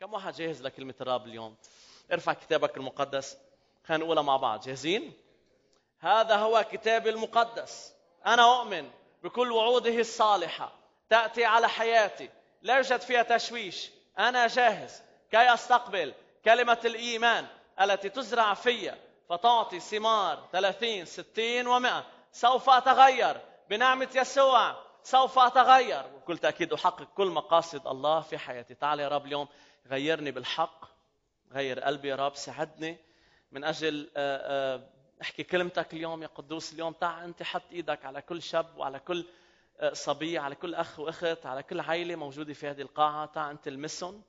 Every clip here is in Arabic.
كم واحد جاهز لكلمة الرب اليوم؟ ارفع كتابك المقدس خلينا نقولها مع بعض جاهزين؟ هذا هو كتابي المقدس أنا أؤمن بكل وعوده الصالحة تأتي على حياتي لا يوجد فيها تشويش أنا جاهز كي أستقبل كلمة الإيمان التي تزرع فيا فتعطي ثمار 30 60 و100 سوف أتغير بنعمة يسوع سوف أتغير وكل تأكيد أحقق كل مقاصد الله في حياتي تعال يا رب اليوم غيرني بالحق غير قلبي يا رب ساعدني من اجل آه، آه، احكي كلمتك اليوم يا قدوس اليوم تعال انت حط ايدك على كل شاب وعلى كل آه، صبي على كل اخ واخت على كل عائله موجوده في هذه القاعه تعال انت تلمسهم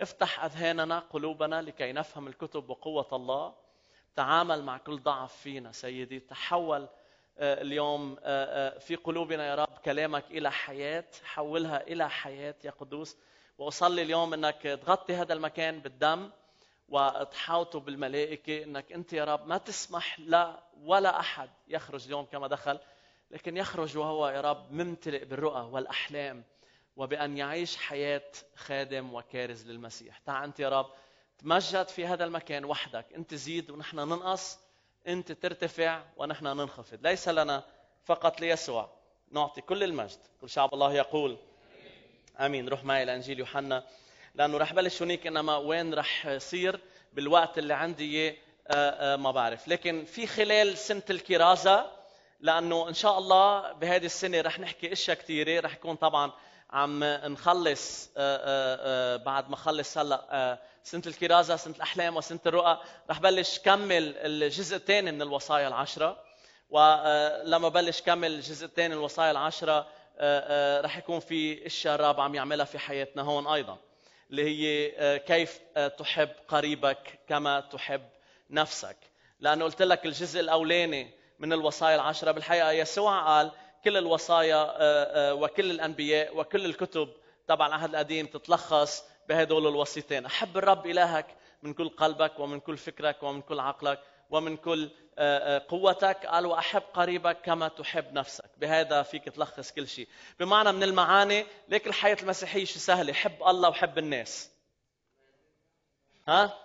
افتح اذهاننا قلوبنا لكي نفهم الكتب وقوه الله تعامل مع كل ضعف فينا سيدي تحول اليوم في قلوبنا يا رب كلامك الى حياه حولها الى حياه يا قدوس واصلي اليوم انك تغطي هذا المكان بالدم وتحاوطه بالملائكه انك انت يا رب ما تسمح لا ولا احد يخرج اليوم كما دخل لكن يخرج وهو يا رب ممتلئ بالرؤى والاحلام وبان يعيش حياه خادم وكارز للمسيح تعال انت يا رب تمجد في هذا المكان وحدك انت زيد ونحن ننقص انت ترتفع ونحن ننخفض ليس لنا فقط ليسوع نعطي كل المجد كل شعب الله يقول امين روح معي لانجيل يوحنا لانه رح بلش هناك انما وين رح صير بالوقت اللي عندي آه، آه، ما بعرف لكن في خلال سنه الكرازه لانه ان شاء الله بهذه السنه رح نحكي اشياء كثيره رح يكون طبعا عم نخلص آه، بعد ما خلص هلا سنه الكرازه سنه الاحلام وسنه الرؤى رح بلش كمل الجزء الثاني من الوصايا العشره ولما بلش كمل الجزء الثاني الوصايا العشره آه، آه، رح يكون في اشياء رابعه عم يعملها في حياتنا هون ايضا اللي هي آه، كيف تحب قريبك كما تحب نفسك لانه قلت لك الجزء الاولاني من الوصايا العشره بالحقيقه يسوع قال كل الوصايا وكل الانبياء وكل الكتب تبع العهد القديم تتلخص بهدول الوصيتين احب الرب الهك من كل قلبك ومن كل فكرك ومن كل عقلك ومن كل آه، آه، قوتك قال وأحب قريبك كما تحب نفسك بهذا فيك تلخص كل شيء بمعنى من المعاني ليك الحياة المسيحية شو سهلة حب الله وحب الناس ها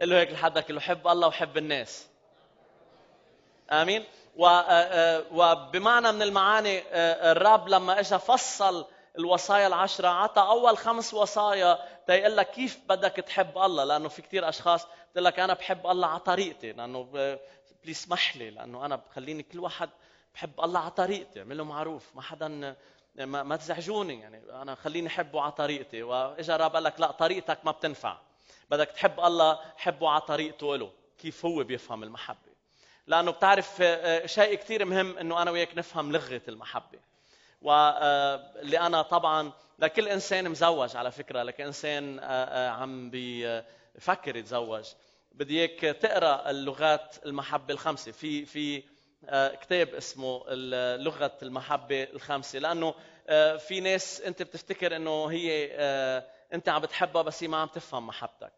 قل له هيك لحدك له حب الله وحب الناس امين آه، وبمعنى من المعاني الرب لما اجى فصل الوصايا العشرة عطى أول خمس وصايا تيقول لك كيف بدك تحب الله لأنه في كثير أشخاص بتقول لك أنا بحب الله على طريقتي لأنه بيسمح لي لأنه أنا بخليني كل واحد بحب الله على طريقتي اعمل معروف ما حدا ما, ما تزعجوني يعني أنا خليني أحبه على طريقتي وإجا رب قال لك لا طريقتك ما بتنفع بدك تحب الله حبه على طريقته له كيف هو بيفهم المحبة لأنه بتعرف آه، آه، شيء كثير مهم أنه أنا وياك نفهم لغة المحبة واللي آه، انا طبعا لكل انسان مزوج على فكره لكل انسان آه، آه، عم بفكر يتزوج بدي اياك تقرا اللغات المحبه الخمسه في في كتاب اسمه لغه المحبه الخمسه لانه في ناس انت بتفتكر انه هي انت عم بتحبها بس هي ما عم تفهم محبتك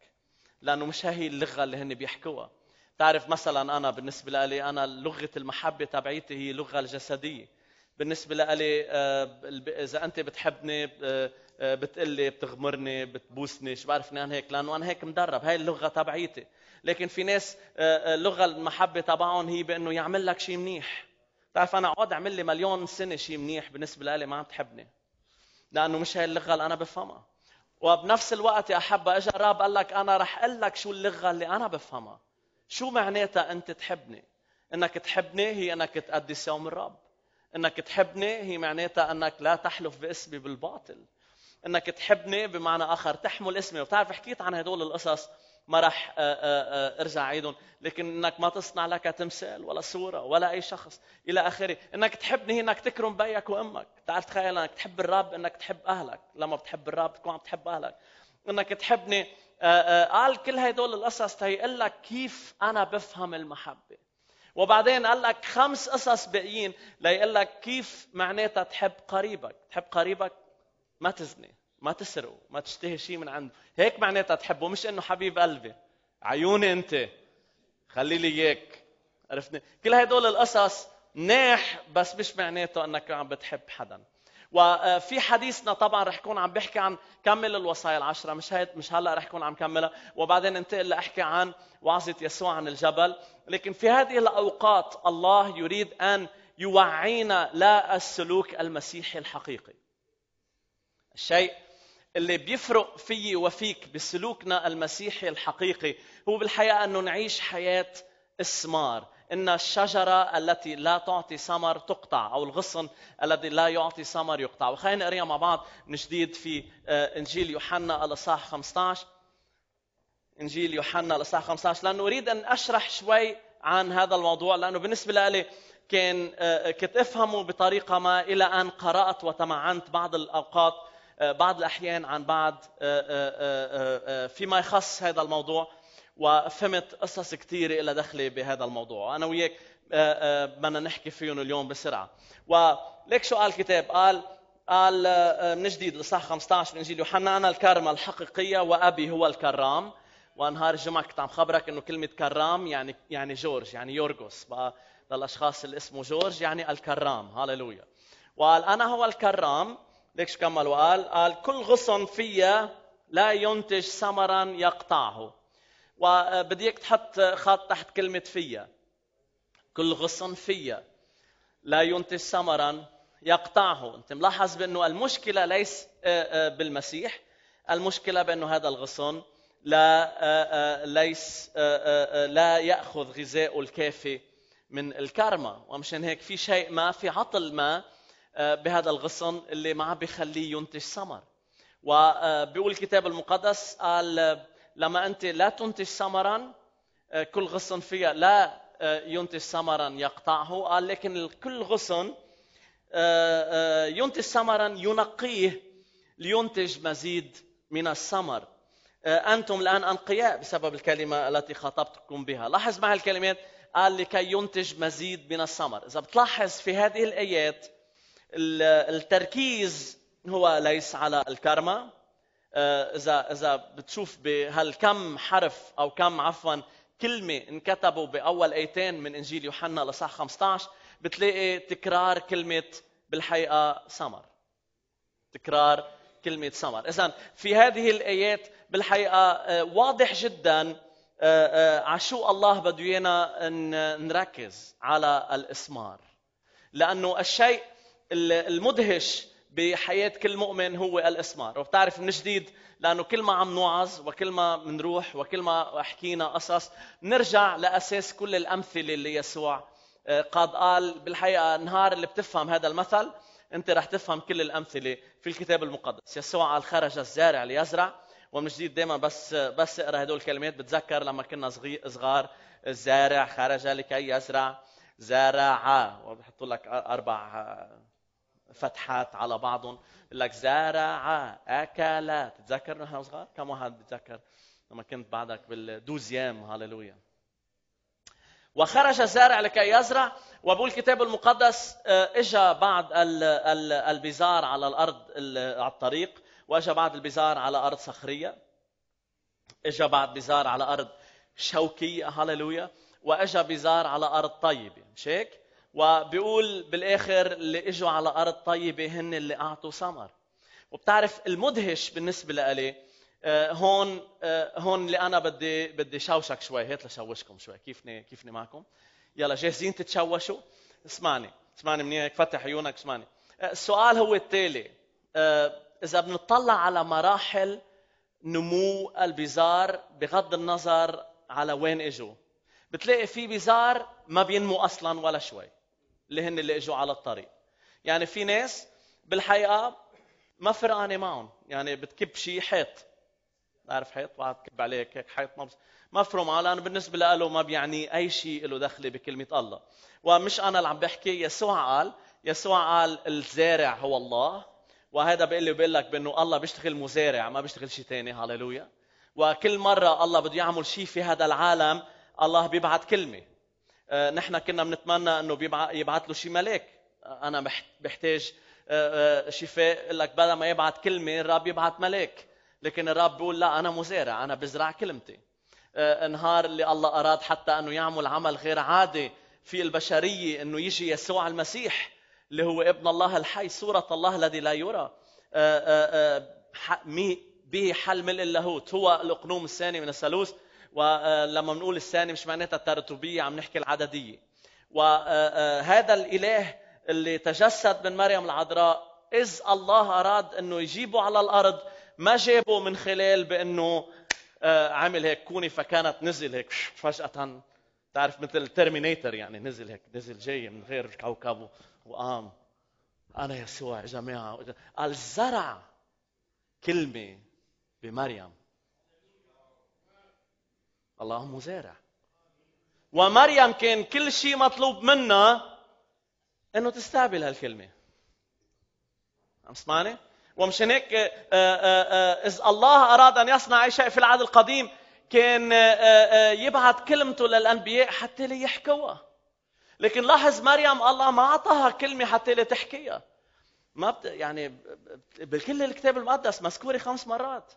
لانه مش هي اللغه اللي هن بيحكوها تعرف مثلا انا بالنسبه لي انا لغه المحبه تبعيتي هي اللغه الجسديه بالنسبه لإلي آه، اذا انت بتحبني آه، آه، بتقلي بتغمرني بتبوسني شو بعرفني انا هيك لانه انا هيك مدرب هاي اللغه تبعيتي لكن في ناس لغه المحبه تبعهم هي بانه يعمل لك شيء منيح بتعرف انا اقعد اعمل لي مليون سنه شيء منيح بالنسبه لي ما عم تحبني لانه مش هاي اللغه اللي انا بفهمها وبنفس الوقت يا احبه اجى الرب قال لك انا رح اقول لك شو اللغه اللي انا بفهمها شو معناتها انت تحبني انك تحبني هي انك تقدس يوم الرب انك تحبني هي معناتها انك لا تحلف باسمي بالباطل انك تحبني بمعنى اخر تحمل اسمي وبتعرف حكيت عن هدول القصص ما راح آه، آه، آه، ارجع عيدهم لكن انك ما تصنع لك تمثال ولا صوره ولا اي شخص الى اخره انك تحبني هي انك تكرم بيك وامك تعال تخيل انك تحب الرب انك تحب اهلك لما بتحب الرب بتكون عم تحب اهلك انك تحبني قال كل هدول القصص تيقول لك كيف انا بفهم المحبه وبعدين قال لك خمس قصص باقيين ليقول لك كيف معناتها تحب قريبك تحب قريبك ما تزني ما تسرقه ما تشتهي شيء من عنده هيك معناتها تحبه مش انه حبيب قلبي عيوني انت خلي لي اياك عرفتني كل هدول القصص مناح بس مش معناته انك عم بتحب حدا وفي حديثنا طبعا رح كون عم بحكي عن كمل الوصايا العشرة مش هيت مش هلا رح كون عم كملها وبعدين انتقل لاحكي عن وعظة يسوع عن الجبل لكن في هذه الأوقات الله يريد أن يوعينا لا السلوك المسيحي الحقيقي الشيء اللي بيفرق فيي وفيك بسلوكنا المسيحي الحقيقي هو بالحقيقة أنه نعيش حياة إسمار ان الشجره التي لا تعطي ثمر تقطع او الغصن الذي لا يعطي ثمر يقطع وخلينا نقرا مع بعض من جديد في آه، انجيل يوحنا الاصحاح 15 انجيل يوحنا الاصحاح 15 لانه اريد ان اشرح شوي عن هذا الموضوع لانه بالنسبه لي كان آه، كنت افهمه بطريقه ما الى ان قرات وتمعنت بعض الاوقات آه، بعض الاحيان عن بعض فيما يخص هذا الموضوع وفهمت قصص كثيره لها دخله بهذا الموضوع انا وياك آه، آه، بدنا نحكي فيهم اليوم بسرعه وليك شو قال الكتاب قال قال آه، من جديد الاصحاح 15 من انجيل يوحنا انا الكرمه الحقيقيه وابي هو الكرام ونهار الجمعه كنت عم خبرك انه كلمه كرام يعني يعني جورج يعني يورغوس بقى للاشخاص اللي اسمه جورج يعني الكرام هاليلويا وقال انا هو الكرام ليك شو كمل وقال قال كل غصن فيا لا ينتج ثمرا يقطعه وبديك تحط خط تحت كلمة فيا كل غصن فيا لا ينتج ثمرا يقطعه أنت ملاحظ بأنه المشكلة ليس آه، آه، بالمسيح المشكلة بأنه هذا الغصن لا آه، ليس لا يأخذ غذائه الكافي من الكرمة ومشان هيك في شيء ما في عطل ما بهذا الغصن اللي ما عم بخليه ينتج ثمر وبيقول الكتاب المقدس قال لما انت لا تنتج ثمرا آه، كل غصن فيها لا آه، ينتج ثمرا يقطعه قال لكن كل غصن آه، ينتج ثمرا ينقيه لينتج مزيد من الثمر انتم الان انقياء بسبب الكلمه التي خاطبتكم بها لاحظ مع الكلمات قال لكي ينتج مزيد من الثمر اذا بتلاحظ في هذه الايات التركيز هو ليس على الكرمه آه، اذا اذا بتشوف بهالكم حرف او كم عفوا كلمه انكتبوا باول ايتين من انجيل يوحنا لصح 15 بتلاقي تكرار كلمه بالحقيقه سمر تكرار كلمه سمر اذا في هذه الايات بالحقيقه آه، واضح جدا آه، على شو الله بده ايانا نركز على الاسمار لانه الشيء المدهش بحياة كل مؤمن هو الإسمار وبتعرف من جديد لأنه كل ما عم نوعظ وكل ما منروح وكل ما حكينا قصص نرجع لأساس كل الأمثلة اللي يسوع آه، قد قال بالحقيقة نهار اللي بتفهم هذا المثل أنت رح تفهم كل الأمثلة في الكتاب المقدس يسوع قال خرج الزارع ليزرع ومن جديد دائما بس بس اقرا هدول الكلمات بتذكر لما كنا صغير صغار الزارع خرج لكي يزرع زرع وبحطوا لك اربع آه، فتحات على بعضهم بقول لك زارع اكل تتذكر نحن صغار كم واحد بتذكر لما كنت بعدك بالدوزيام هللويا وخرج الزارع لكي يزرع وبقول الكتاب المقدس آه، اجى بعض البزار على الارض على الطريق واجى بعض البزار على ارض صخريه اجى بعض بزار على ارض شوكيه هللويا واجى بزار على ارض طيبه مش هيك وبيقول بالاخر اللي اجوا على ارض طيبه هن اللي اعطوا ثمر وبتعرف المدهش بالنسبه لإلي آه، هون آه، هون اللي انا بدي بدي شوشك شوي هيك لشوشكم شوي كيفني كيفني معكم يلا جاهزين تتشوشوا اسمعني اسمعني منيح فتح عيونك اسمعني آه، السؤال هو التالي اذا بنطلع على مراحل نمو البزار بغض النظر على وين اجوا بتلاقي في بزار ما بينمو اصلا ولا شوي اللي هن اللي اجوا على الطريق يعني في ناس بالحقيقه ما فرقانه معهم يعني بتكب شيء حيط بتعرف حيط بعد بتكب عليك هيك حيط ما ما فرق معه لانه بالنسبه له ما بيعني اي شيء له دخله بكلمه الله ومش انا اللي عم بحكي يسوع قال يسوع قال الزارع هو الله وهذا بيقول لي بيقول لك بانه الله بيشتغل مزارع ما بيشتغل شيء ثاني هاليلويا وكل مره الله بده يعمل شيء في هذا العالم الله بيبعث كلمه آه، نحن كنا بنتمنى انه يبعث له شي ملاك آه، انا بحتاج آه، شفاء لك بدل ما يبعث كلمه الرب يبعث ملاك لكن الرب بيقول لا انا مزارع انا بزرع كلمتي نهار اللي الله اراد حتى انه يعمل عمل غير عادي في البشريه انه يجي يسوع المسيح اللي هو ابن الله الحي صوره الله الذي لا يرى به حل ملء اللاهوت هو الاقنوم الثاني من الثالوث ولما بنقول الثاني مش معناتها الترتيبيه عم نحكي العدديه آه، وهذا آه، الاله اللي تجسد من مريم العذراء اذ الله اراد انه يجيبه على الارض ما جابه من خلال بانه آه، عمل هيك كوني فكانت نزل هيك فجاه تعرف مثل ترمينيتر يعني نزل هيك نزل جاي من غير كوكب وقام انا يسوع يا جماعه قال زرع كلمه بمريم الله مزارع ومريم كان كل شيء مطلوب منها انه تستقبل هالكلمه عم تسمعني؟ ومشان هيك اذا الله اراد ان يصنع اي شيء في العهد القديم كان يبعث كلمته للانبياء حتى ليحكوها لكن لاحظ مريم الله ما اعطاها كلمه حتى لتحكيها ما بت... يعني بكل الكتاب المقدس مذكوره خمس مرات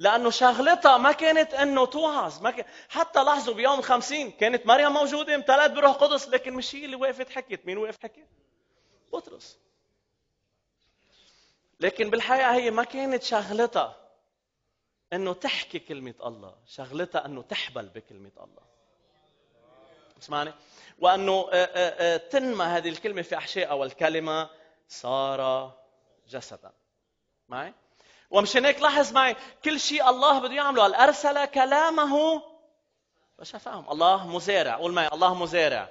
لأنه شغلتها ما كانت أنه توعظ ما كان... حتى لاحظوا بيوم خمسين كانت مريم موجودة امتلأت بروح قدس لكن مش هي اللي وقفت حكيت مين وقف حكي؟ بطرس لكن بالحقيقة هي ما كانت شغلتها أنه تحكي كلمة الله شغلتها أنه تحبل بكلمة الله اسمعني وأنه آه، آه، آه، تنمى هذه الكلمة في أحشائها والكلمة صار جسدا معي؟ ومشان هيك لاحظ معي كل شيء الله بده يعمله قال ارسل كلامه فشفاهم الله مزارع قول معي الله مزارع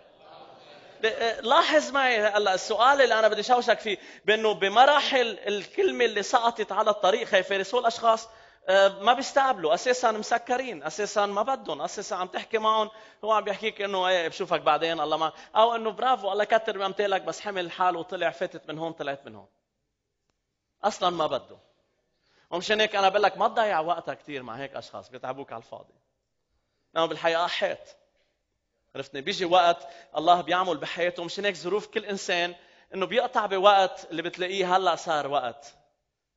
آه، لاحظ معي هلا السؤال اللي انا بدي شوشك فيه بانه بمراحل الكلمه اللي سقطت على الطريق خايف يرسلوا الاشخاص آه، ما بيستقبلوا اساسا مسكرين اساسا ما بدهم اساسا عم تحكي معهم هو عم بيحكيك انه ايه بشوفك بعدين الله ما او انه برافو الله كتر بامثالك بس حمل حاله وطلع فاتت من هون طلعت من هون اصلا ما بده ومشان هيك انا بقول لك ما تضيع وقتك كثير مع هيك اشخاص بيتعبوك على الفاضي انا نعم، بالحقيقه حيط عرفتني بيجي وقت الله بيعمل بحياته مشان هيك ظروف كل انسان انه بيقطع بوقت اللي بتلاقيه هلا صار وقت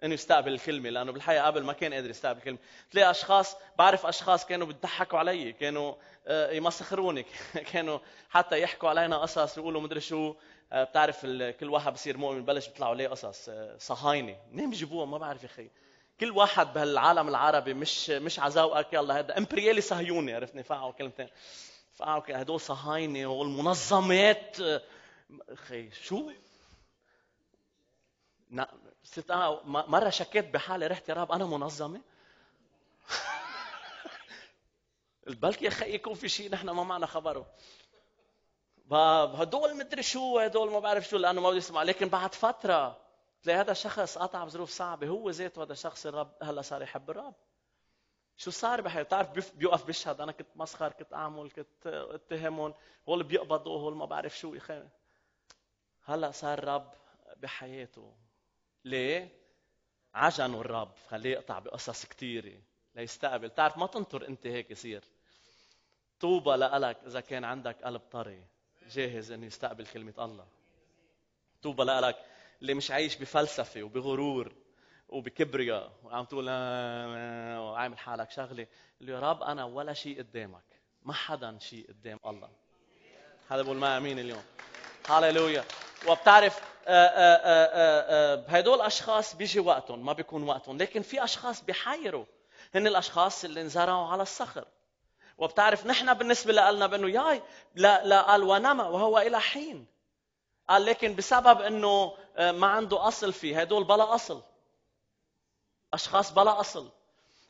انه يستقبل الكلمه لانه بالحقيقه قبل ما كان قادر يستقبل الكلمه تلاقي اشخاص بعرف اشخاص كانوا بيضحكوا علي كانوا آه، يمسخروني كانوا حتى يحكوا علينا قصص يقولوا مدري شو آه، بتعرف كل واحد بصير مؤمن بلش بيطلعوا عليه قصص آه، صهاينه منين بيجيبوها ما بعرف يا اخي كل واحد بهالعالم العربي مش مش على ذوقك يلا هذا امبريالي صهيوني عرفني فقعوا كلمتين فقعوا هدول صهاينه والمنظمات اخي شو؟ صرت انا مره شكيت بحالي يا راب انا منظمه بلكي يا اخي يكون في شيء نحن ما معنا خبره هدول مدري شو هدول ما بعرف شو لانه ما بدي اسمع لكن بعد فتره تلاقي هذا شخص قطع بظروف صعبه هو ذاته هذا شخص الرب هلا صار يحب الرب شو صار بحياته بتعرف بيوقف بيشهد انا كنت مسخر كنت اعمل كنت اتهمهم هول بيقبضوا هول ما بعرف شو يخيم. هلا صار رب بحياته ليه؟ عجنوا الرب خليه يقطع بقصص كثيره ليستقبل تعرف ما تنطر انت هيك يصير طوبى لك اذا كان عندك قلب طري جاهز انه يستقبل كلمه الله طوبى لك اللي مش عايش بفلسفه وبغرور وبكبرياء وعم تقول وعامل آه، آه، آه، حالك شغله يا رب انا ولا شيء قدامك ما حدا شيء قدام الله حدا بقول ما امين اليوم هللويا وبتعرف هدول اشخاص بيجي وقتهم ما بيكون وقتهم لكن في اشخاص بيحيروا هن الاشخاص اللي انزرعوا على الصخر وبتعرف نحن بالنسبه لنا بانه ياي لا لا قال ونما وهو الى حين قال لكن بسبب انه آه، ما عنده أصل فيه هدول بلا أصل أشخاص بلا أصل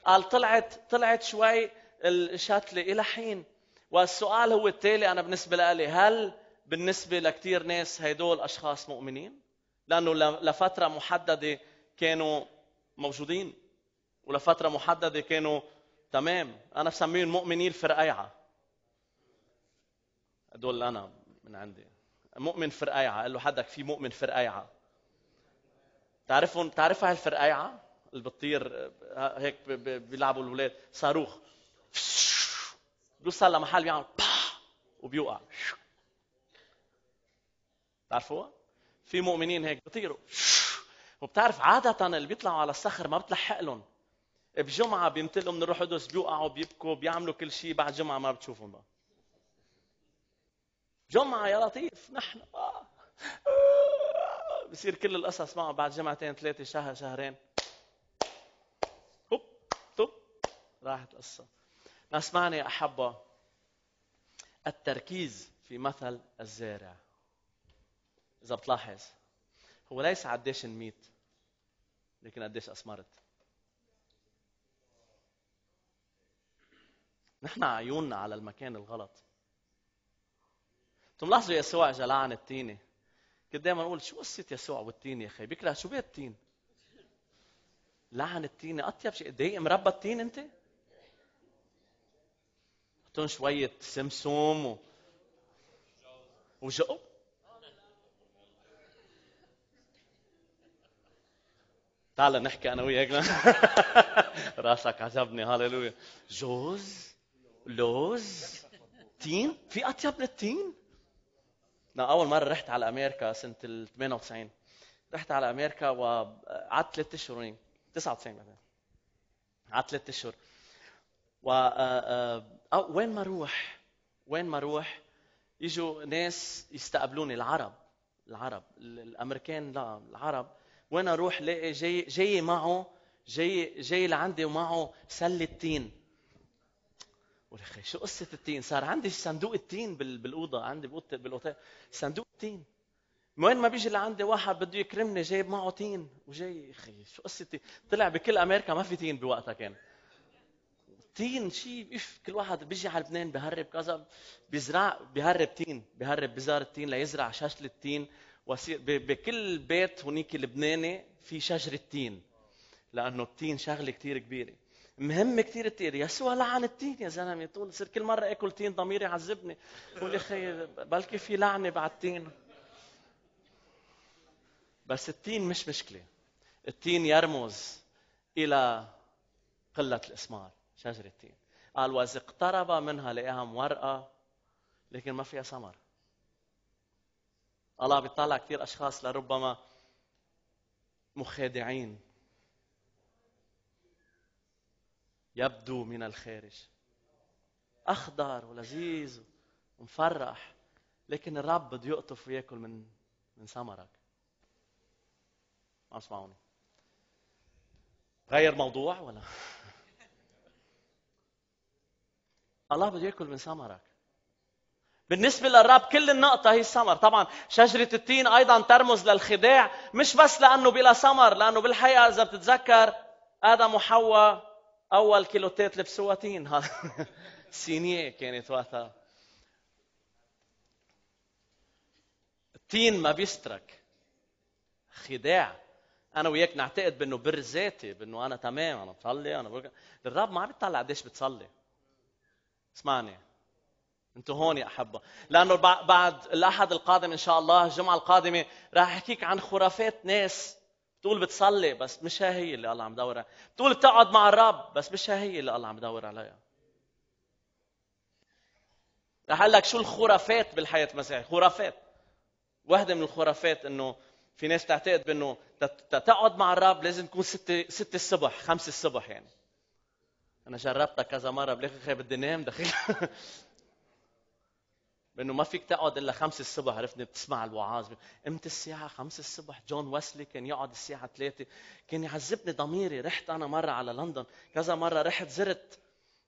قال طلعت طلعت شوي الشتلة إلى حين والسؤال هو التالي أنا بالنسبة لي هل بالنسبة لكثير ناس هدول أشخاص مؤمنين لأنه لفترة محددة كانوا موجودين ولفترة محددة كانوا تمام أنا بسميهم مؤمنين الفرقيعة هدول أنا من عندي مؤمن فرقيعه قال له حدك في مؤمن فرقيعه بتعرفهم تعرف هالفرقيعه اللي بتطير هيك بيلعبوا الاولاد صاروخ بيوصل لمحل بيعمل با وبيوقع بتعرفوها؟ في مؤمنين هيك بيطيروا وبتعرف عادة اللي بيطلعوا على الصخر ما بتلحق لهم بجمعة بينتقلوا من الروح القدس بيوقعوا بيبكوا بيعملوا كل شيء بعد جمعة ما بتشوفهم بقى جمعه يا لطيف نحن آه. بصير كل القصص معه بعد جمعتين ثلاثه شهر شهرين هوب توب راحت القصه ما اسمعني يا احبه التركيز في مثل الزارع اذا بتلاحظ هو ليس قديش نميت لكن قديش أسمرت نحن عيوننا على المكان الغلط انتم ملاحظوا يسوع جلعان التينه كنت دائما اقول شو قصه يسوع والتين يا اخي بكره شو بيت التين لعن التينه اطيب شيء ضايق مربى التين انت حطون شويه سمسوم و... وجو تعال نحكي انا وياك راسك عجبني هاليلويا جوز لوز تين في اطيب من التين انا اول مره رحت على امريكا سنه ال 98 رحت على امريكا وقعدت ثلاث اشهر هناك 99 بعدين قعدت ثلاث اشهر و آه، آه، وين ما اروح وين ما اروح يجوا ناس يستقبلوني العرب العرب الامريكان لا العرب وين اروح لاقي جاي جاي معه جاي جاي لعندي ومعه سله تين ولخي شو قصة التين؟ صار عندي صندوق التين بالأوضة عندي بأوضتي بالأوتيل صندوق التين وين ما بيجي لعندي واحد بده يكرمني جايب معه تين وجاي اخي شو قصة التين؟ طلع بكل امريكا ما في تين بوقتها كان تين شيء اف كل واحد بيجي على لبنان بهرب كذا بيزرع بهرب تين بهرب بزار التين ليزرع شجرة التين بكل بيت هنيك لبناني في شجرة تين لأنه التين شغلة كثير كبيرة مهم كثير التين يسوع لعن التين يا زلمه طول صير كل مره اكل تين ضميري يعذبني بقول يا اخي بلكي في لعنه بعد التين بس التين مش مشكله التين يرمز الى قله الاسمار شجره التين قال واذا اقترب منها لقاها مورقه لكن ما فيها ثمر الله بيطلع كثير اشخاص لربما مخادعين يبدو من الخارج اخضر ولذيذ ومفرح لكن الرب بده يقطف وياكل من من ثمرك ما اسمعوني غير موضوع ولا الله بده ياكل من ثمرك بالنسبة للرب كل النقطة هي الثمر، طبعا شجرة التين أيضا ترمز للخداع، مش بس لأنه بلا ثمر، لأنه بالحقيقة إذا بتتذكر آدم وحواء اول كيلوتات لبسواتين ها سينيه كانت وقتها التين ما بيسترك خداع انا وياك نعتقد بانه بر ذاتي بانه انا تمام انا بصلي انا بركع الرب ما عم بيطلع قديش بتصلي اسمعني انتوا هون يا احبه لانه بعد الاحد القادم ان شاء الله الجمعه القادمه راح احكيك عن خرافات ناس بتقول بتصلي بس مش هي هي اللي الله عم دور بتقول بتقعد مع الرب بس مش هي هي اللي الله عم دور عليها رح اقول لك شو الخرافات بالحياه المسيحيه خرافات واحدة من الخرافات انه في ناس تعتقد بانه تقعد مع الرب لازم تكون ستة ستة الصبح خمسة الصبح يعني انا جربتها كذا مرة بالاخر بدي نام دخيل بانه ما فيك تقعد الا خمسة الصبح عرفني بتسمع الوعاظ قمت الساعة خمسة الصبح جون ويسلي كان يقعد الساعة ثلاثة كان يعذبني ضميري رحت أنا مرة على لندن كذا مرة رحت زرت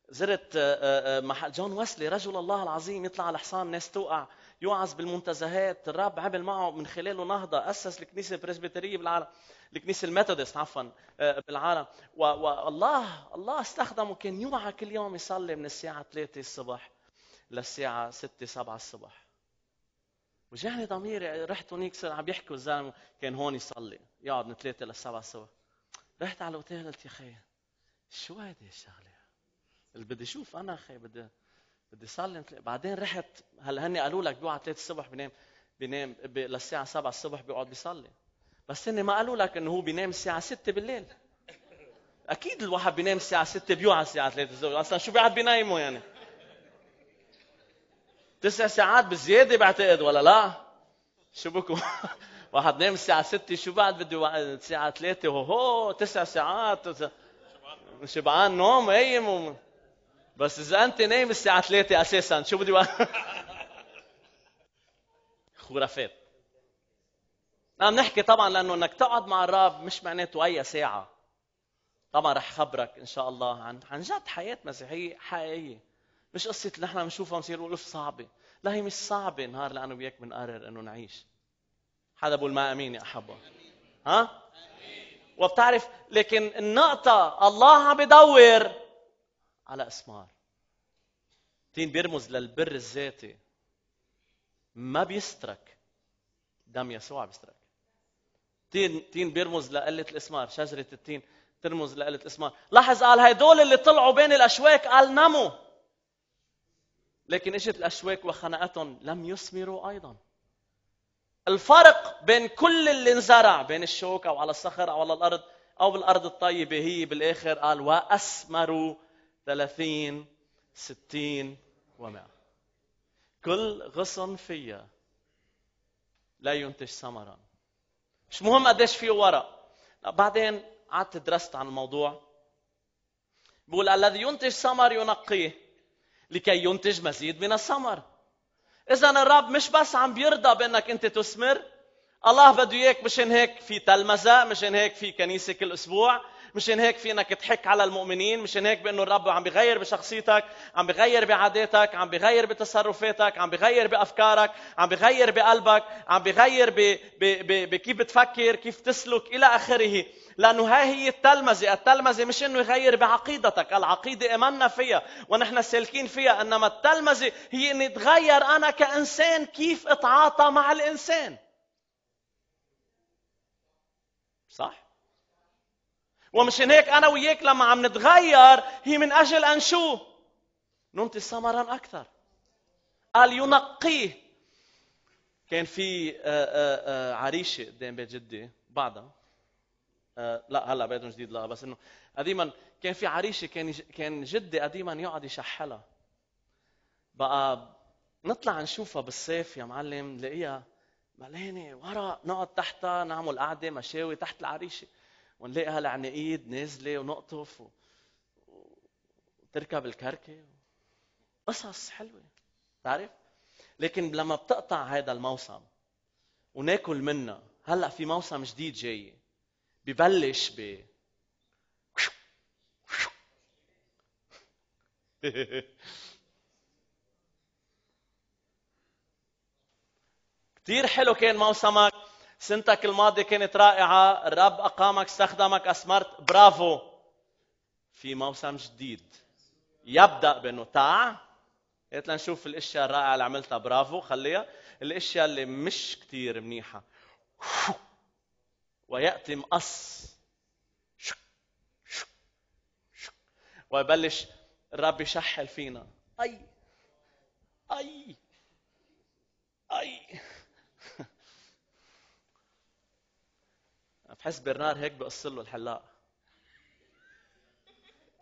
زرت آه، آه، آه، محل جون ويسلي رجل الله العظيم يطلع على الحصان ناس توقع يوعظ بالمنتزهات الرب عمل معه من خلاله نهضة أسس الكنيسة البرسبيترية بالعالم الكنيسة الميثودست عفوا بالعالم والله الله استخدمه كان يوعى كل يوم يصلي من الساعة 3 الصبح للساعة 6 7 الصبح وجعني ضميري رحت هونيك صار عم يحكوا الزلمة كان هون يصلي يقعد من 3 لل 7 الصبح رحت على الاوتيل قلت يا اخي شو هيدي الشغلة؟ اللي بدي اشوف انا اخي بدي بدي صلي بعدين رحت هلا هن قالوا لك بيوعى 3 الصبح بنام بنام للساعة 7 الصبح بيقعد بيصلي بس هن ما قالوا لك انه هو بينام الساعة 6 بالليل اكيد الواحد بينام الساعة 6 بيوعى الساعة 3 الصبح اصلا شو بيقعد بيناموا يعني تسع ساعات بالزيادة بعتقد ولا لا؟ شو بكم؟ واحد نام الساعة 6 شو بعد بده الساعة 3 هو تسع ساعات شبعان نوم اي بس إذا أنت نايم الساعة 3 أساسا شو بدي خرافات عم نحكي طبعا لأنه إنك تقعد مع الرب مش معناته أي ساعة طبعا رح خبرك إن شاء الله عن عن جد حياة مسيحية حقيقية مش قصة اللي نحن بنشوفها بنصير نقول صعبة، لا هي مش صعبة نهار اللي أنا وياك بنقرر إنه نعيش. حدا بقول ما أمين يا أحبة. ها؟ وبتعرف لكن النقطة الله عم بدور على أسمار. تين بيرمز للبر الذاتي ما بيسترك دم يسوع بيسترك تين تين بيرمز لقلة الاسمار شجرة التين ترمز لقلة الاسمار لاحظ قال هدول اللي طلعوا بين الاشواك قال نموا لكن اجت الاشواك وخنقتهم لم يثمروا ايضا الفرق بين كل اللي انزرع بين الشوك او على الصخر او على الارض او بالارض الطيبه هي بالاخر قال واسمروا 30 60 و كل غصن فيها لا ينتج ثمرا مش مهم قديش فيه ورق لا بعدين قعدت درست عن الموضوع بقول الذي ينتج ثمر ينقيه لكي ينتج مزيد من الثمر اذا الرب مش بس عم بيرضى بانك انت تثمر الله بده اياك مشان هيك في تلمذه مشان هيك في كنيسه كل اسبوع مشان هيك في انك تحك على المؤمنين مشان هيك بانه الرب عم بغير بشخصيتك عم بغير بعاداتك عم بغير بتصرفاتك عم بغير بافكارك عم بغير بقلبك عم بغير بكيف بتفكر كيف تسلك الى اخره لأنه ها هي التلمذة التلمذة مش أنه يغير بعقيدتك العقيدة إيماننا فيها ونحن سالكين فيها إنما التلمذة هي اني اتغير أنا كإنسان كيف أتعاطى مع الإنسان صح؟ ومشان هيك أنا وياك لما عم نتغير هي من أجل أن شو؟ ننتج ثمرا أكثر قال ينقيه كان في آه، آه، آه، عريشه قدام بيت جدي بعدها آه، لا هلا بيت جديد لا بس انه قديما كان في عريشه كان كان جدي قديما يقعد يشحلها بقى نطلع نشوفها بالصيف يا معلم نلاقيها ملانه ورق نقعد تحتها نعمل قعده مشاوي تحت العريشه ونلاقيها هالعناقيد نازله ونقطف و... وتركب الكركه قصص حلوه تعرف لكن لما بتقطع هذا الموسم وناكل منها هلا في موسم جديد جاي ببلش ب كثير حلو كان موسمك سنتك الماضية كانت رائعة الرب أقامك استخدمك أسمرت برافو في موسم جديد يبدأ بأنه تع قلت لنشوف الاشياء الرائعه اللي عملتها برافو خليها الاشياء اللي مش كثير منيحه وياتي مقص ويبلش الرب يشحل فينا اي اي اي بحس برنار هيك بقص له الحلاق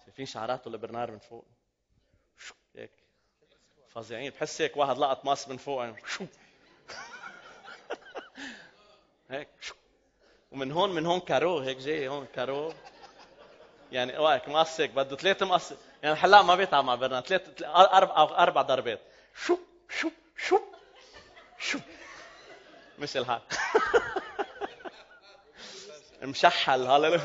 شايفين شعراته لبرنار من فوق هيك فظيعين بحس هيك واحد لقط ماس من فوق يعني هيك ومن هون من هون كارو هيك جاي هون كارو يعني مقص مقصك بده ثلاث مقص يعني الحلاق ما بيطلع مع برنا ثلاث أربع أربع ضربات شو شو شو شو مش الحال مشحل هلا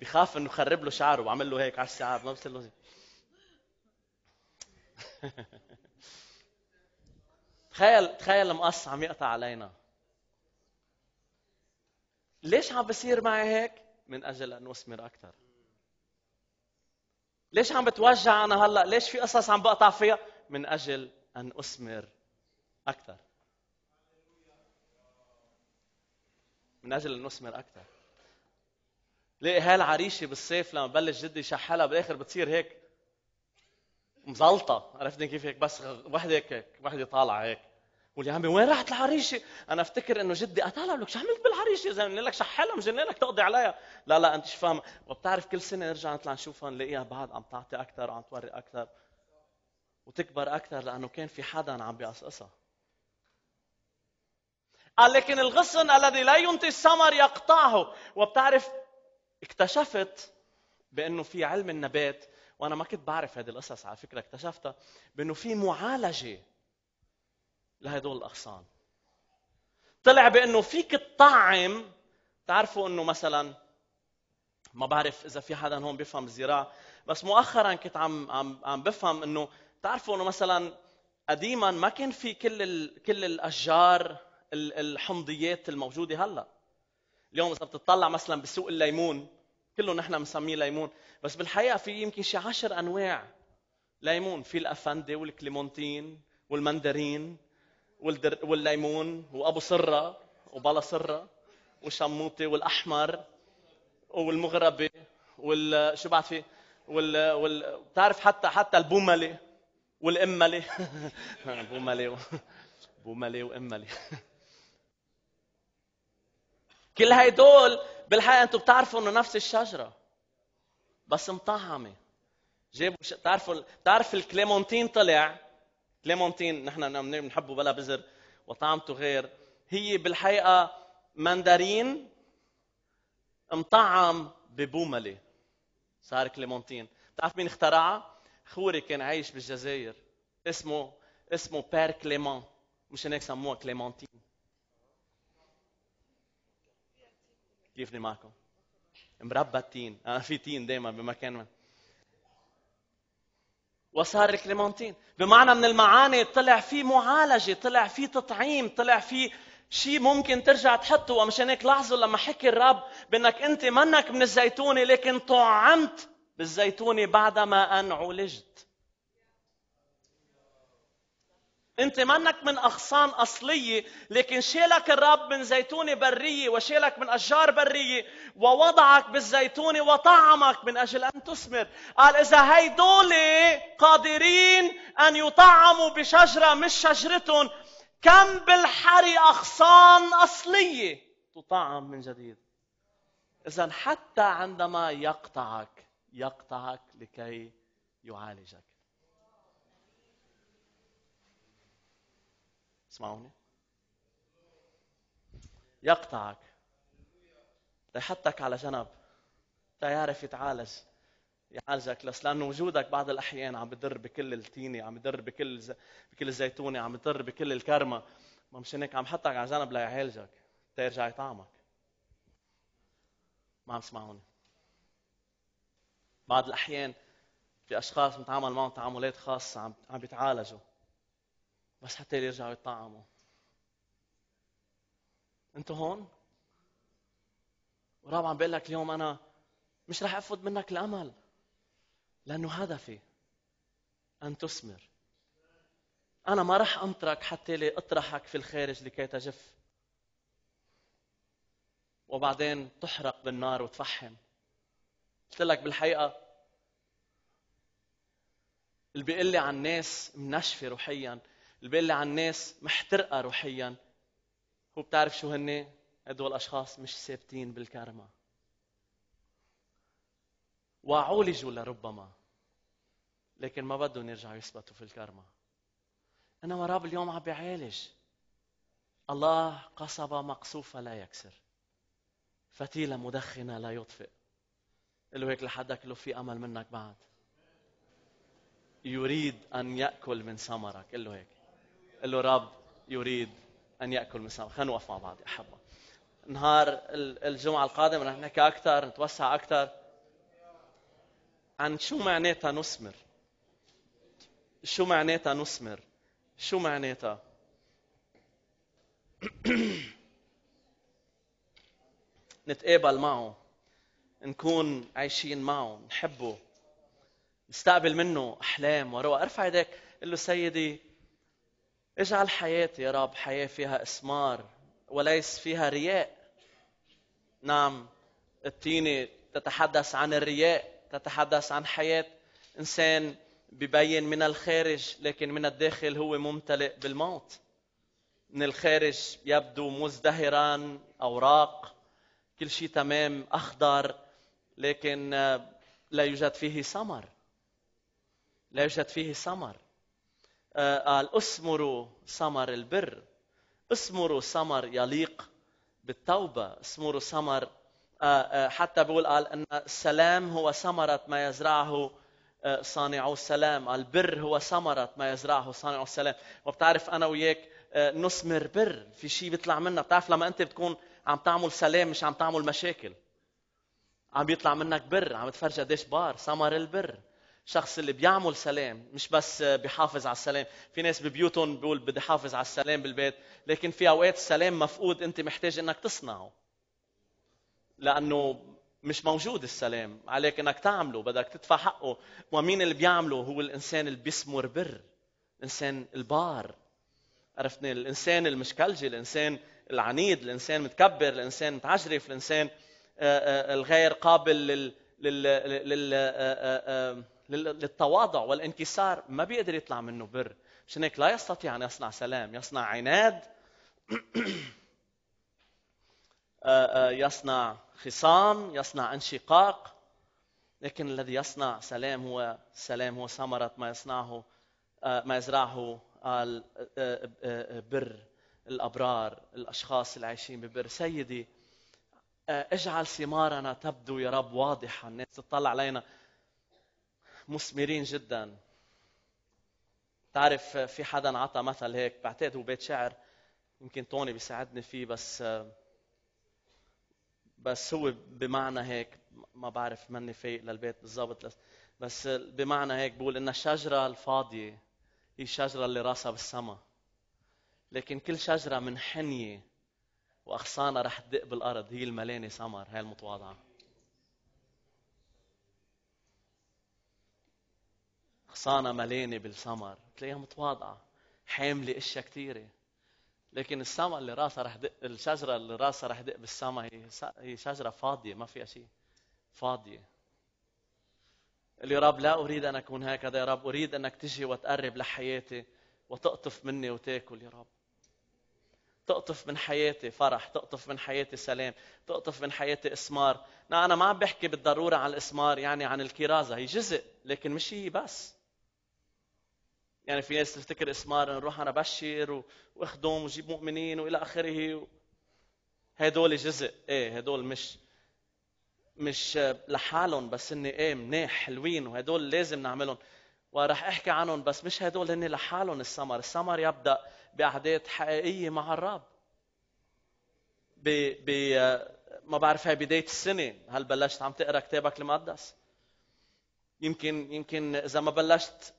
بخاف انه خرب له شعره وعمل له هيك على الشعر ما بصير له تخيل تخيل المقص عم يقطع علينا ليش عم بصير معي هيك؟ من اجل ان اثمر اكثر. ليش عم بتوجع انا هلا؟ ليش في قصص عم بقطع فيها؟ من اجل ان اثمر اكثر. من اجل ان اثمر اكثر. ليه هالعريشه بالصيف لما ببلش جدي يشحلها بالاخر بتصير هيك مزلطه عرفتني كيف هيك بس وحده هيك وحده طالعه هيك يا عمي وين راحت العريشه؟ انا افتكر انه جدي قتلها لك شو عملت بالعريشه؟ زلمه لك شحلها مجنن لك تقضي عليها، لا لا انت مش فاهم وبتعرف كل سنه نرجع نطلع نشوفها نلاقيها بعد عم تعطي اكثر وعم توري اكثر وتكبر اكثر لانه كان في حدا عم بيقصقصها. قال لكن الغصن الذي لا ينتج ثمر يقطعه وبتعرف اكتشفت بانه في علم النبات وانا ما كنت بعرف هذه القصص على فكره اكتشفتها بانه في معالجه لهدول الاغصان طلع بانه فيك تطعم تعرفوا انه مثلا ما بعرف اذا في حدا هون بيفهم الزراعه بس مؤخرا كنت عم عم عم بفهم انه تعرفوا انه مثلا قديما ما كان في كل ال... كل الاشجار الحمضيات الموجوده هلا اليوم اذا بتطلع مثلا بسوق الليمون كله نحن بنسميه ليمون بس بالحقيقه في يمكن شي عشر انواع ليمون في الافندي والكليمونتين والمندرين والدر... والليمون وابو سره وبلا سره والشموطه والاحمر والمغربي وال شو بعد في وال وال بتعرف حتى حتى البوملي والاملي بوملي و... بوملي واملي كل هيدول بالحقيقه انتم بتعرفوا انه نفس الشجره بس مطعمه جابوا بتعرفوا بتعرف الكليمونتين طلع كليمونتين نحن بنحبه بلا بزر وطعمته غير هي بالحقيقه مندرين مطعم ببومله صار كليمونتين بتعرف مين اخترعها؟ خوري كان عايش بالجزائر اسمه اسمه بير كليمون مشان هيك سموها كليمونتين كيفني معكم؟ مربى التين انا آه، في تين دائما بمكان من. وصار الكليمونتين بمعنى من المعاني طلع في معالجة طلع في تطعيم طلع في شيء ممكن ترجع تحطه ومشان هيك لاحظوا لما حكي الرب بانك انت منك من الزيتونه لكن طعمت بالزيتونه بعد ما ان عولجت انت منك من اغصان اصليه لكن شالك الرب من زيتونه بريه وشالك من اشجار بريه ووضعك بالزيتونه وطعمك من اجل ان تثمر قال اذا هيدول قادرين ان يطعموا بشجره مش شجرتهم كم بالحري اغصان اصليه تطعم من جديد اذا حتى عندما يقطعك يقطعك لكي يعالجك تسمعوني يقطعك ليحطك على جنب لا يعرف يتعالج يعالجك لس لانه وجودك بعض الاحيان عم بضر بكل التينه عم بضر بكل ز... بكل الزيتونه عم بضر بكل الكرمه ما مشان هيك عم حطك على جنب ليعالجك ترجع يطعمك ما عم تسمعوني بعض الاحيان في اشخاص بنتعامل معهم تعاملات خاصه عم عم بيتعالجوا بس حتى يرجعوا يطعموا انتوا هون ورابعا بقول لك اليوم انا مش رح افقد منك الامل لانه هدفي ان تثمر انا ما رح انطرك حتى لي اطرحك في الخارج لكي تجف وبعدين تحرق بالنار وتفحم قلت لك بالحقيقه اللي بيقول لي عن ناس منشفه روحيا اللي بيقول لي عن ناس محترقه روحيا هو بتعرف شو هن هدول الاشخاص مش ثابتين بالكارما وعولجوا لربما لكن ما بدهم يرجعوا يثبتوا في الكارما انما رب اليوم عم بيعالج الله قصب مقصوفة لا يكسر فتيلة مدخنة لا يطفئ له هيك لحدك له في أمل منك بعد يريد أن يأكل من ثمرك له هيك قال له رب يريد ان ياكل من مثلنا خلينا نوقف مع بعض يا احبه نهار الجمعه القادمه رح نحكي اكثر نتوسع اكثر عن شو معناتها نثمر شو معناتها نثمر شو معناتها نتقابل معه نكون عايشين معه نحبه نستقبل منه احلام ورؤى ارفع يدك قل له سيدي اجعل حياتي يا رب حياة فيها إسمار وليس فيها رياء نعم التينة تتحدث عن الرياء تتحدث عن حياة إنسان ببين من الخارج لكن من الداخل هو ممتلئ بالموت من الخارج يبدو مزدهرا أوراق كل شيء تمام أخضر لكن آه، لا يوجد فيه ثمر لا يوجد فيه ثمر آه، قال اسمروا ثمر البر اسمروا ثمر يليق بالتوبه اثمروا ثمر آه، آه، حتى بقول قال ان السلام هو ثمره ما يزرعه صانعو السلام البر هو ثمرة ما يزرعه صانعو السلام وبتعرف أنا وياك نثمر بر في شيء بيطلع منا بتعرف لما أنت بتكون عم تعمل سلام مش عم تعمل مشاكل عم بيطلع منك بر عم تفرج قديش بار ثمر البر الشخص اللي بيعمل سلام مش بس بيحافظ على السلام في ناس ببيوتهم بيقول بدي حافظ على السلام بالبيت لكن في اوقات السلام مفقود انت محتاج انك تصنعه لانه مش موجود السلام عليك انك تعمله بدك تدفع حقه ومين اللي بيعمله هو الانسان اللي بيسمر بر الانسان البار عرفتني الانسان المشكلجي الانسان العنيد الانسان متكبر الانسان متعجرف الانسان آه، آه، الغير قابل لل لل, لل... آه، للتواضع والانكسار ما بيقدر يطلع منه بر عشان هيك لا يستطيع ان يصنع سلام يصنع عناد آه، آه، يصنع خصام يصنع انشقاق لكن الذي يصنع سلام هو سلام هو ثمرة ما يصنعه آه، ما يزرعه بر الأبرار الأشخاص اللي عايشين ببر سيدي اجعل ثمارنا تبدو يا رب واضحة الناس تطلع علينا مثمرين جدا تعرف في حدا عطى مثل هيك بعتقد هو بيت شعر يمكن توني بيساعدني فيه بس بس هو بمعنى هيك ما بعرف مني فايق للبيت بالضبط بس بمعنى هيك بقول ان الشجره الفاضيه هي الشجره اللي راسها بالسما لكن كل شجره منحنيه واغصانها رح تدق بالارض هي الملانه سمر هاي المتواضعه حصانة ملانه بالسمر بتلاقيها متواضعه حامله اشياء كثيره لكن السما اللي راسها رح دق الشجره اللي راسها رح دق بالسما هي هي شجره فاضيه ما فيها شيء فاضيه اللي يا رب لا اريد ان اكون هكذا يا رب اريد انك تجي وتقرب لحياتي وتقطف مني وتاكل يا رب تقطف من حياتي فرح تقطف من حياتي سلام تقطف من حياتي اسمار لا انا ما عم بحكي بالضروره عن الاسمار يعني عن الكرازه هي جزء لكن مش هي بس يعني في ناس تفتكر اسمار نروح انا بشر واخدم وجيب مؤمنين والى اخره هدول جزء ايه هدول مش مش آه، لحالهم بس هن ايه مناح حلوين وهدول لازم نعملهم ورح احكي عنهم بس مش هدول هن لحالهم السمر، السمر يبدا بعادات حقيقيه مع الرب. ب ب آه، ما بعرف هي بدايه السنه هل بلشت عم تقرا كتابك المقدس؟ يمكن يمكن اذا ما بلشت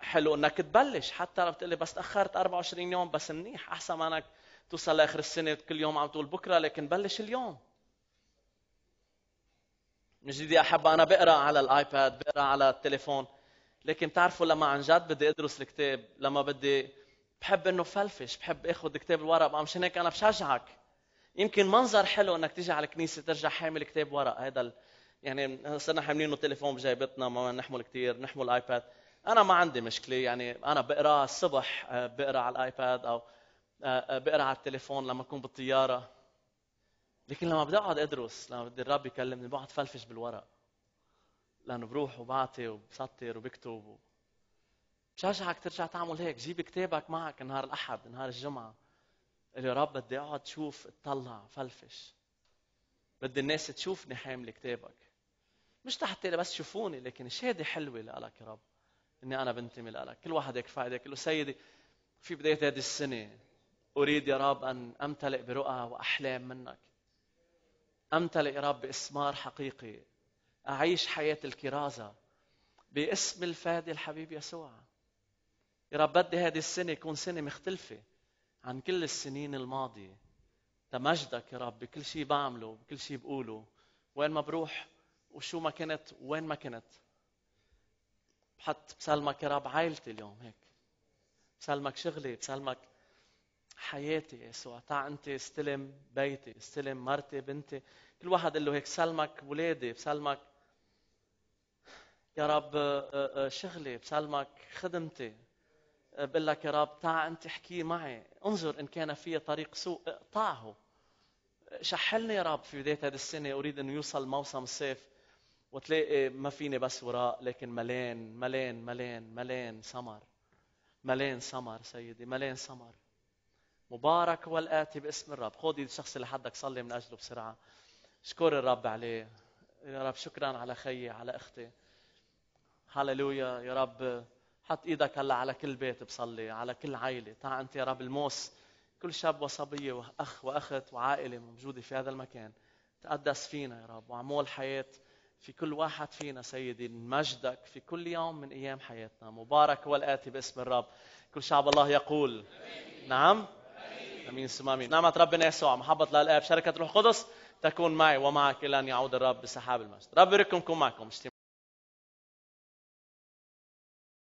حلو انك تبلش حتى لو بتقلي بس تاخرت 24 يوم بس منيح احسن ما انك توصل لاخر السنه كل يوم عم تقول بكره لكن بلش اليوم من جديد يا احبه انا بقرا على الايباد بقرا على التليفون لكن بتعرفوا لما عن جد بدي ادرس الكتاب لما بدي بحب انه فلفش بحب اخذ كتاب الورق مشان هيك انا بشجعك يمكن منظر حلو انك تيجي على الكنيسه ترجع حامل كتاب ورق هذا يعني صرنا حاملينه تليفون بجيبتنا ما نحمل كثير نحمل ايباد انا ما عندي مشكله يعني انا بقرا الصبح آه، بقرا على الايباد او آه، آه، بقرا على التليفون لما اكون بالطياره لكن لما بدي اقعد ادرس لما بدي الرب يكلمني بقعد فلفش بالورق لانه بروح وبعطي وبسطر وبكتب بشجعك ترجع تعمل هيك جيب كتابك معك نهار الاحد نهار الجمعه يا رب بدي اقعد شوف اطلع فلفش بدي الناس تشوفني حامل كتابك مش تحت بس شوفوني لكن شهاده حلوه لك يا رب اني انا بنتمي لك كل واحد هيك فائده يقول له سيدي في بدايه هذه السنه اريد يا رب ان امتلئ برؤى واحلام منك امتلئ يا رب باسمار حقيقي اعيش حياه الكرازه باسم الفادي الحبيب يسوع يا رب بدي هذه السنه تكون سنه مختلفه عن كل السنين الماضيه تمجدك يا رب بكل شيء بعمله بكل شيء بقوله وين ما بروح وشو ما كنت وين ما كنت بحط بسلمك يا رب عائلتي اليوم هيك بسلمك شغلي بسلمك حياتي يسوع تع انت استلم بيتي استلم مرتي بنتي كل واحد قال له هيك بسلمك ولادي بسلمك يا رب آه، آه، شغلي بسلمك خدمتي آه، بقول لك يا رب تع انت احكي معي انظر ان كان في طريق سوء اقطعه شحلني يا رب في بدايه هذه السنه اريد انه يوصل موسم الصيف وتلاقي إيه، ما فيني بس وراء لكن ملان ملان ملان ملان سمر ملان سمر سيدي ملان سمر مبارك هو الآتي باسم الرب خذ الشخص اللي حدك صلي من أجله بسرعة اشكر الرب عليه يا رب شكرا على خيي على أختي هللويا يا رب حط ايدك هلا على كل بيت بصلي على كل عائله تعال انت يا رب الموس كل شاب وصبيه واخ واخت وعائله موجوده في هذا المكان تقدس فينا يا رب وعمول حياه في كل واحد فينا سيدي مجدك في كل يوم من أيام حياتنا مبارك والآتي باسم الرب كل شعب الله يقول أمين. نعم أمين, أمين امين نعمة ربنا يسوع محبة للآب شركة روح قدس تكون معي ومعك إلى أن يعود الرب بسحاب المجد رب يركمكم معكم